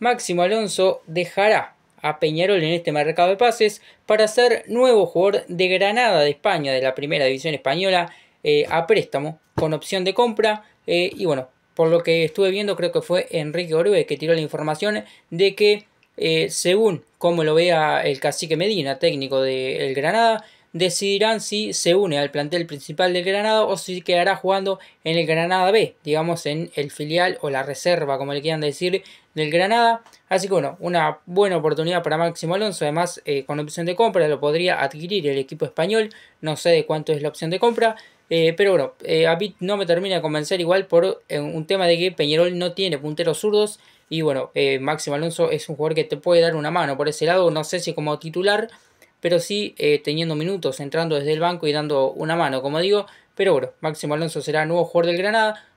Máximo Alonso dejará a Peñarol en este mercado de pases para ser nuevo jugador de Granada de España, de la primera división española, eh, a préstamo, con opción de compra. Eh, y bueno, por lo que estuve viendo, creo que fue Enrique Orbe que tiró la información de que, eh, según como lo vea el cacique Medina, técnico del Granada, decidirán si se une al plantel principal del Granada o si quedará jugando en el Granada B, digamos en el filial o la reserva, como le quieran decir, del Granada. Así que bueno, una buena oportunidad para Máximo Alonso, además eh, con opción de compra lo podría adquirir el equipo español, no sé de cuánto es la opción de compra. Eh, pero bueno, eh, a mí no me termina de convencer igual por un tema de que Peñarol no tiene punteros zurdos. Y bueno, Máximo Alonso es un jugador que te puede dar una mano por ese lado. No sé si como titular, pero sí eh, teniendo minutos, entrando desde el banco y dando una mano, como digo. Pero bueno, Máximo Alonso será nuevo jugador del Granada.